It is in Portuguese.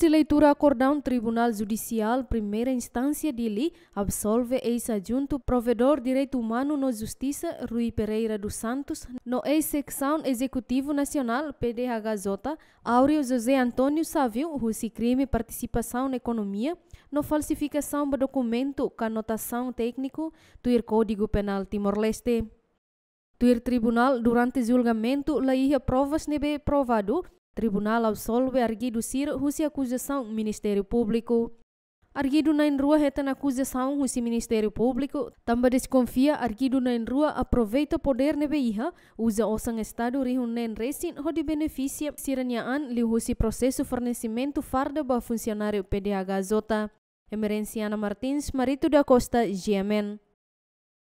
Esta leitura acordou um Tribunal Judicial Primeira Instância de Li absolve ex-adjunto provedor direito humano na Justiça Rui Pereira dos Santos no ex-secção Executivo Nacional PDHJ Áureo José Antônio Savio Russi crime participação na economia no falsificação de documento com anotação técnico do Código Penal Timor-Leste. Do tribunal, durante julgamento, ia provas nebe provado Tribunal absolve argido sir husi acusação Ministério Público. Argido na rua reta acusação husi Ministério Público, também desconfia argido na rua aproveita poder nebeia, usa osang Estado rihun nen resin ho de beneficia siraniaan li husi processo fornecimento farda ba funcionário PDH Zota. Emerenciana Martins, Marito da Costa, GMN.